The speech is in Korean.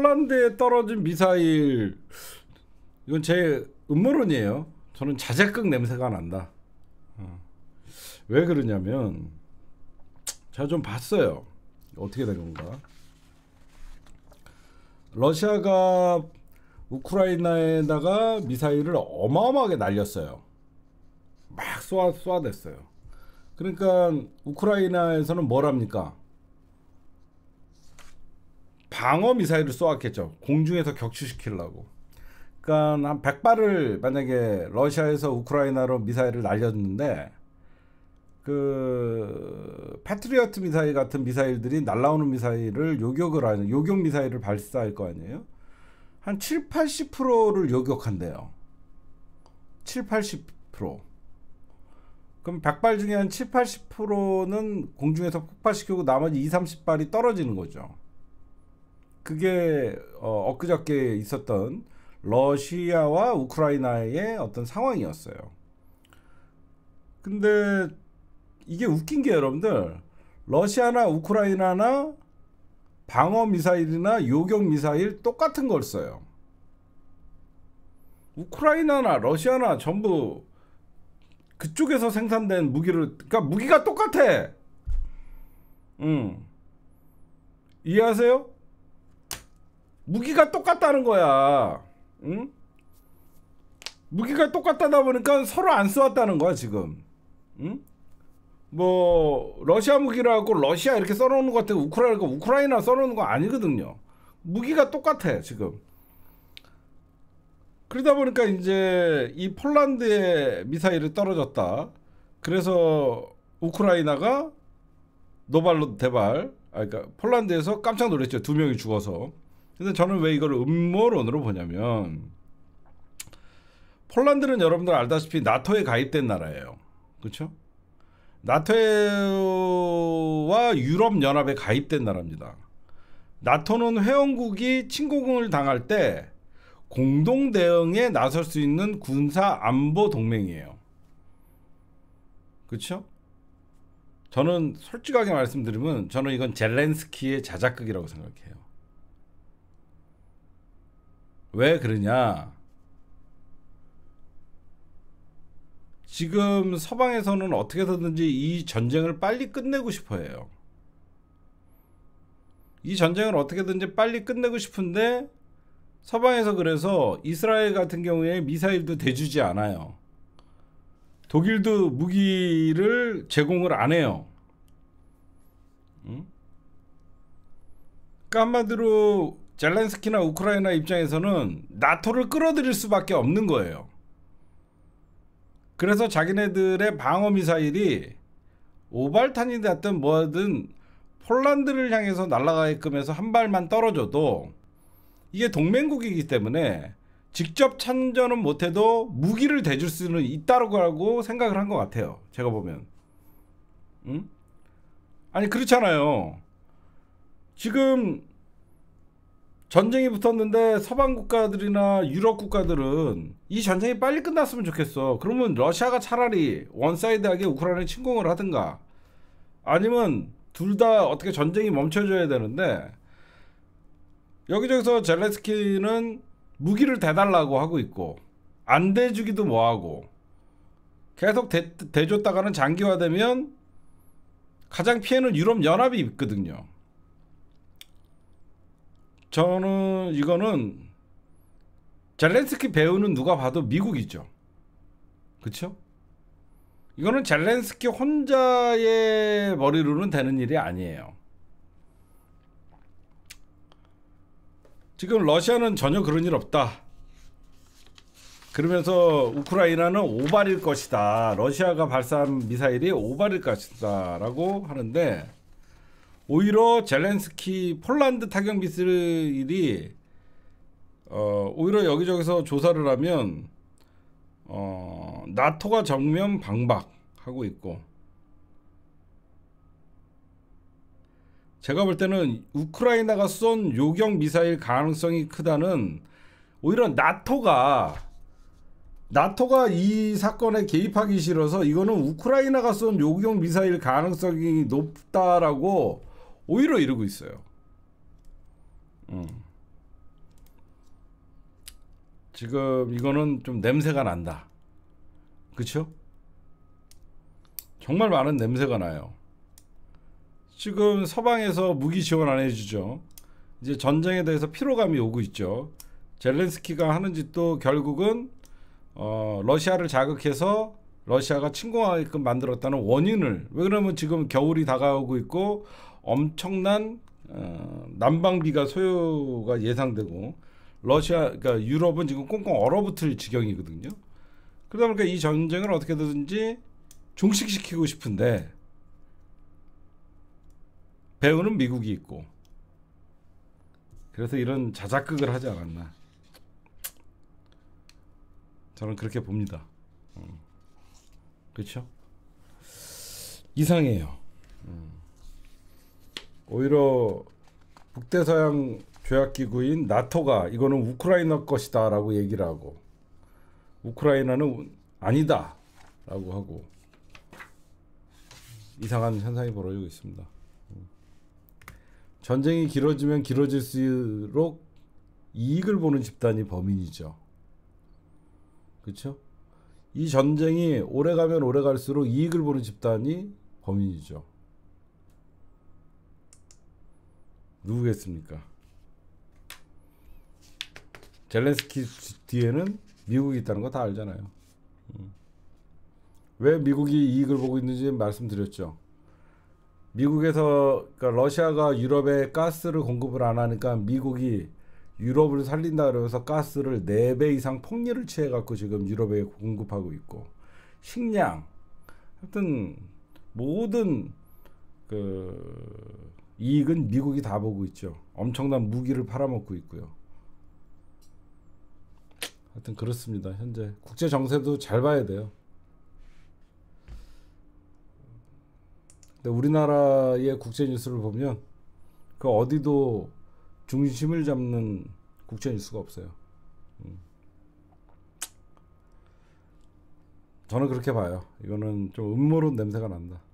폴란드에 떨어진 미사일 이건 제 음모론이에요. 저는 자작극 냄새가 난다. 어. 왜 그러냐면 제가 좀 봤어요. 어떻게 된 건가? 러시아가 우크라이나에다가 미사일을 어마어마하게 날렸어요. 막 쏘아 쏘아댔어요. 그러니까 우크라이나에서는 뭘 합니까? 방어 미사일을 쏘았겠죠. 공중에서 격추시키려고. 그러니까 한 100발을 만약에 러시아에서 우크라이나로 미사일을 날렸는데 그 패트리어트 미사일 같은 미사일들이 날라오는 미사일을 요격을 하는 요격 미사일을 발사할 거 아니에요? 한 7, 80%를 요격한대요. 7, 80%. 그럼 100발 중에 한 7, 80%는 공중에서 폭발시키고 나머지 2, 30발이 떨어지는 거죠. 그게 어, 엊그저께 있었던 러시아와 우크라이나의 어떤 상황이었어요. 근데 이게 웃긴 게 여러분들 러시아나 우크라이나나 방어 미사일이나 요격 미사일 똑같은 걸 써요. 우크라이나나 러시아나 전부 그쪽에서 생산된 무기를 그러니까 무기가 똑같아. 응. 이해하세요? 무기가 똑같다는 거야. 응? 무기가 똑같다다 보니까 서로 안 써왔다는 거야 지금. 응? 뭐 러시아 무기라고 러시아 이렇게 써놓는 것 같아 우크라이나 우크라이나 써놓는 거 아니거든요. 무기가 똑같아 지금. 그러다 보니까 이제 이 폴란드에 미사일이 떨어졌다. 그래서 우크라이나가 노발로 대발. 아, 그러니까 폴란드에서 깜짝 놀랐죠. 두 명이 죽어서. 근데 저는 왜 이걸 음모론으로 보냐면 폴란드는 여러분들 알다시피 나토에 가입된 나라예요. 그렇죠? 나토와 유럽 연합에 가입된 나라입니다. 나토는 회원국이 침공을 당할 때 공동 대응에 나설 수 있는 군사 안보 동맹이에요. 그렇죠? 저는 솔직하게 말씀드리면 저는 이건 젤렌스키의 자작극이라고 생각해요. 왜 그러냐? 지금 서방에서는 어떻게든지 이 전쟁을 빨리 끝내고 싶어 해요. 이 전쟁을 어떻게든지 빨리 끝내고 싶은데 서방에서 그래서 이스라엘 같은 경우에 미사일도 대주지 않아요. 독일도 무기를 제공을 안 해요. 응? 그러니까 한마디로 젤렌스키나 우크라이나 입장에서는 나토를 끌어들일 수밖에 없는 거예요. 그래서 자기네들의 방어 미사일이 오발탄이 됐든 뭐든 폴란드를 향해서 날아가게끔 해서 한 발만 떨어져도 이게 동맹국이기 때문에 직접 참전은 못해도 무기를 대줄 수는 있다고 생각을 한 것 같아요. 제가 보면. 응? 아니 그렇잖아요. 지금 전쟁이 붙었는데 서방 국가들이나 유럽 국가들은 이 전쟁이 빨리 끝났으면 좋겠어. 그러면 러시아가 차라리 원사이드하게 우크라이나에 침공을 하든가 아니면 둘 다 어떻게 전쟁이 멈춰져야 되는데 여기저기서 젤레스키는 무기를 대달라고 하고 있고 안 대주기도 뭐하고 계속 대, 대줬다가는 장기화되면 가장 피해는 유럽 연합이 있거든요 저는 이거는 젤렌스키 배우는 누가 봐도 미국이죠. 그쵸 이거는 젤렌스키 혼자의 머리로는 되는 일이 아니에요. 지금 러시아는 전혀 그런 일 없다. 그러면서 우크라이나는 오발일 것이다. 러시아가 발사한 미사일이 오발일 것이다. 라고 하는데 오히려 젤렌스키 폴란드 타격 미사일이 어, 오히려 여기저기서 조사를 하면 어, 나토가 정면 방박하고 있고 제가 볼 때는 우크라이나가 쏜 요격 미사일 가능성이 크다는 오히려 나토가 나토가 이 사건에 개입하기 싫어서 이거는 우크라이나가 쏜 요격 미사일 가능성이 높다라고 오히려 이러고 있어요. 음. 지금 이거는 좀 냄새가 난다. 그쵸? 정말 많은 냄새가 나요. 지금 서방에서 무기 지원 안 해주죠. 이제 전쟁에 대해서 피로감이 오고 있죠. 젤렌스키가 하는 짓도 결국은 어, 러시아를 자극해서 러시아가 침공하게끔 만들었다는 원인을 왜 그러면 지금 겨울이 다가오고 있고 엄청난 어, 난방비가 소요가 예상되고 러시아 그러니까 유럽은 지금 꽁꽁 얼어붙을 지경이거든요. 그러다 보니까 이 전쟁을 어떻게든지 종식시키고 싶은데 배우는 미국이 있고 그래서 이런 자작극을 하지 않았나 저는 그렇게 봅니다. 음. 그렇죠? 이상해요. 음. 오히려 북대서양 조약기구인 나토가 이거는 우크라이나 것이다라고 얘기를 하고 우크라이나는 아니다라고 하고 이상한 현상이 벌어지고 있습니다. 전쟁이 길어지면 길어질수록 이익을 보는 집단이 범인이죠. 그렇죠? 이 전쟁이 오래 가면 오래 갈수록 이익을 보는 집단이 범인이죠. 누구겠습니까? 젤렌스키 뒤에는 미국이 있다는 거 다 알잖아요. 음. 왜 미국이 이익을 보고 있는지 말씀드렸죠. 미국에서 그러니까 러시아가 유럽에 가스를 공급을 안 하니까 미국이 유럽을 살린다 그래서 가스를 4배 이상 폭리를 취해 갖고 지금 유럽에 공급하고 있고 식량 하여튼 모든 그 이익은 미국이 다 보고 있죠. 엄청난 무기를 팔아먹고 있고요. 하여튼 그렇습니다. 현재 국제 정세도 잘 봐야 돼요. 근데 우리나라의 국제 뉴스를 보면 그 어디도 중심을 잡는 국제 뉴스가 없어요. 음. 저는 그렇게 봐요. 이거는 좀 음모론 냄새가 난다.